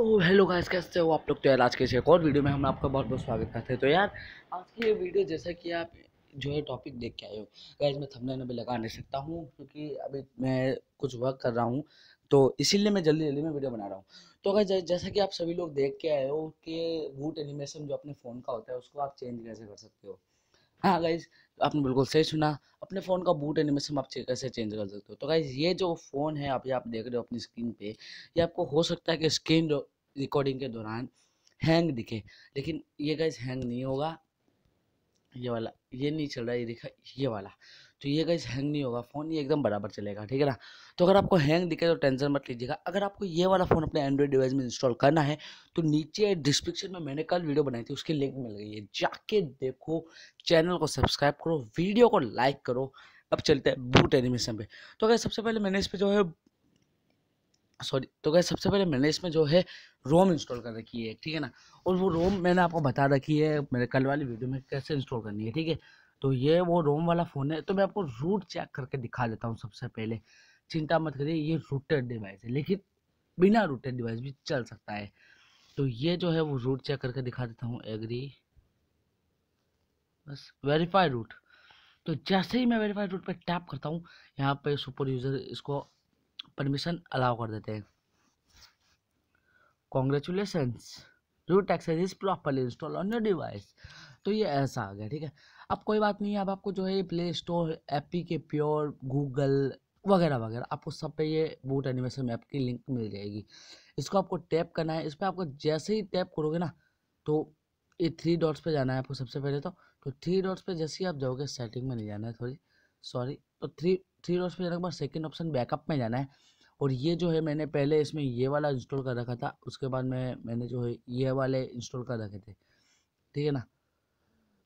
तो hello guys कैसे हो आप लोग तो यार आज के एक और वीडियो में हम आपका बहुत बहुत स्वागत करते हैं तो यार आज की ये वीडियो जैसा कि आप जो है टॉपिक देख के आए हो गाइस मैं थंबनेल अभी लगा नहीं सकता हूँ क्योंकि अभी मैं कुछ वर्क कर रहा हूँ तो इसीलिए मैं जल्दी जल्दी में वीडियो बना रहा हूँ तो अगर जैसा कि आप सभी लोग देख के आए हो कि बूट एनिमेशन जो अपने फ़ोन का होता है उसको आप चेंज कैसे कर सकते हो हाँ गाइज आपने बिल्कुल सही सुना अपने फ़ोन का बूट एनिमेशन आप कैसे चेंज कर सकते हो तो गाइज ये जो फ़ोन है अभी आप देख रहे हो अपनी स्क्रीन पे ये आपको हो सकता है कि स्क्रीन रिकॉर्डिंग के दौरान हैंग दिखे लेकिन ये गाइज हैंग नहीं होगा ये वाला ये नहीं चल रहा ये देखा ये वाला तो ये गाइस हैंग नहीं होगा फ़ोन ये एकदम बराबर चलेगा ठीक है ना तो अगर आपको हैंग दिखे तो टेंशन मत लीजिएगा अगर आपको ये वाला फ़ोन अपने एंड्रॉइड डिवाइस में इंस्टॉल करना है तो नीचे डिस्क्रिप्शन में मैंने कल वीडियो बनाई थी उसकी लिंक मिल गई है जाके देखो चैनल को सब्सक्राइब करो वीडियो को लाइक करो अब चलते हैं बूट एनिमेशन पे तो अगर सबसे पहले मैंने इस पर जो है सॉरी तो गए सबसे पहले मैंने इसमें जो है रोम इंस्टॉल कर रखी है ठीक है ना और वो रोम मैंने आपको बता रखी है मेरे कल वाली वीडियो में कैसे इंस्टॉल करनी है ठीक है तो ये वो रोम वाला फ़ोन है तो मैं आपको रूट चेक करके दिखा देता हूँ सबसे पहले चिंता मत करिए ये रूटेड डिवाइस है लेकिन बिना रूटेड डिवाइस भी चल सकता है तो ये जो है वो रूट चेक करके दिखा देता हूँ एग्री बस वेरीफाई रूट तो जैसे ही मैं वेरीफाई रूट पर टैप करता हूँ यहाँ पे सुपर यूज़र इसको परमिशन अलाउ कर देते हैं congratulations root access is properly install on your device तो ये ऐसा आ गया ठीक है अब कोई बात नहीं है अब आपको जो है Play Store AP K pure Google वगैरह वगैरह आपको सब पे ये बूट एनिमेशन ऐप की लिंक मिल जाएगी इसको आपको टैप करना है इस पर आपको जैसे ही टैप करोगे ना तो ये थ्री डॉट्स पे जाना है आपको सबसे पहले तो तो थ्री डॉट्स पे जैसे ही आप जाओगे सेटिंग में नहीं जाना है थोड़ी सॉरी तो थ्री थ्री डॉट्स पर जाने के बाद सेकेंड ऑप्शन बैकअप में जाना है और ये जो है मैंने पहले इसमें ये वाला इंस्टॉल कर रखा था उसके बाद में मैंने जो है ये वाले इंस्टॉल कर रखे थे ठीक है ना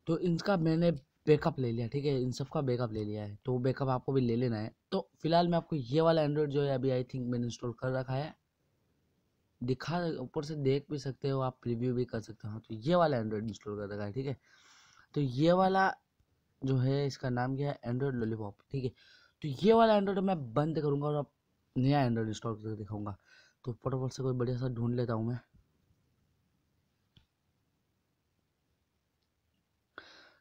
तो इनका मैंने बैकअप ले लिया ठीक है इन सब का बैकअप ले लिया है तो बैकअप आपको भी ले लेना है तो फिलहाल मैं आपको ये वाला एंड्रॉयड जो है अभी आई थिंक मैंने इंस्टॉल कर रखा है दिखा ऊपर से देख भी सकते हो आप रिव्यू भी कर सकते हो हाँ, तो ये वाला एंड्रॉयड इंस्टॉल कर रखा है ठीक है तो ये वाला जो है इसका नाम क्या है एंड्रॉयड लॉलीपॉप ठीक है तो ये वाला एंड्रॉइड मैं बंद करूँगा और आप नया एंड्रॉइड इंस्टॉल करके दिखाऊँगा तो फटोफट से कोई बढ़िया सा ढूंढ लेता हूँ मैं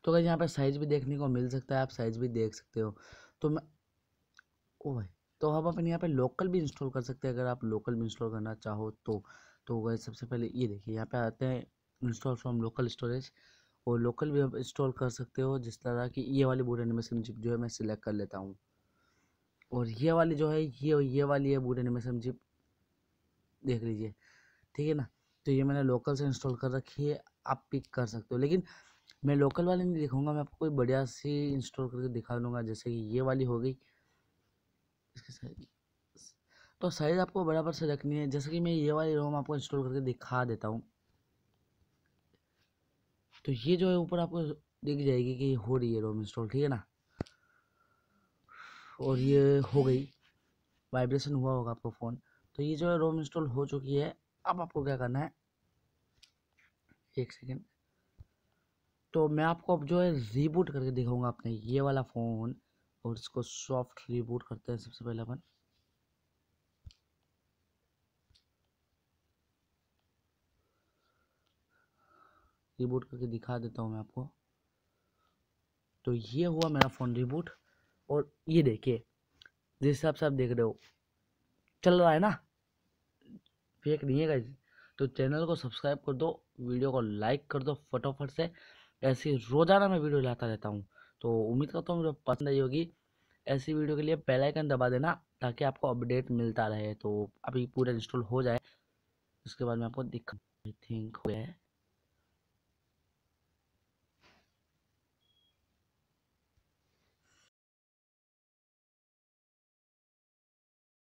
तो अगर यहाँ पर साइज़ भी देखने को मिल सकता है आप साइज़ भी देख सकते हो तो मैं ओ भाई तो हम अपने यहाँ पे लोकल भी इंस्टॉल कर सकते हैं अगर आप लोकल भी इंस्टॉल करना चाहो तो तो वह सबसे पहले ये देखिए यहाँ पे आते हैं इंस्टॉल फ्रॉम लोकल स्टोरेज और लोकल भी आप इंस्टॉल कर सकते हो जिस तरह की ये वाली बोर्ड एनिमेशन जो है मैं सिलेक्ट कर लेता हूँ और ये वाली जो है ये ये वाली है बूट एनिमेशन जिप देख लीजिए ठीक है ना तो ये मैंने लोकल से इंस्टॉल कर रखी है आप पिक कर सकते हो लेकिन मैं लोकल वाली नहीं दिखाऊंगा मैं आपको कोई बढ़िया सी इंस्टॉल करके दिखा दूंगा जैसे कि ये वाली हो गई इसके साइज तो साइज़ आपको बराबर से रखनी है जैसे कि मैं ये वाली रोम आपको इंस्टॉल करके दिखा देता हूँ तो ये जो है ऊपर आपको दिख जाएगी कि हो रही है रोम इंस्टॉल ठीक है ना और ये हो गई वाइब्रेशन हुआ होगा आपको फ़ोन तो ये जो है रोम इंस्टॉल हो चुकी है अब आपको क्या करना है एक सेकेंड तो मैं आपको अब जो है रीबूट करके दिखाऊंगा अपने ये वाला फ़ोन और इसको सॉफ्ट रीबूट करते हैं सबसे पहले अपन रिबूट करके दिखा देता हूँ मैं आपको तो ये हुआ मेरा फ़ोन रिबूट और ये देखिए जिस हिसाब से आप देख रहे हो चल रहा है ना फेक नहीं है गाइज तो चैनल को सब्सक्राइब कर दो वीडियो को लाइक कर दो फटोफट से ऐसी रोज़ाना मैं वीडियो लाता रहता हूँ तो उम्मीद करता हूँ मुझे पसंद आई होगी ऐसी वीडियो के लिए बेल आइकन दबा देना ताकि आपको अपडेट मिलता रहे तो अभी पूरा इंस्टॉल हो जाए उसके बाद मैं आपको दिखा आई थिंक हो गया है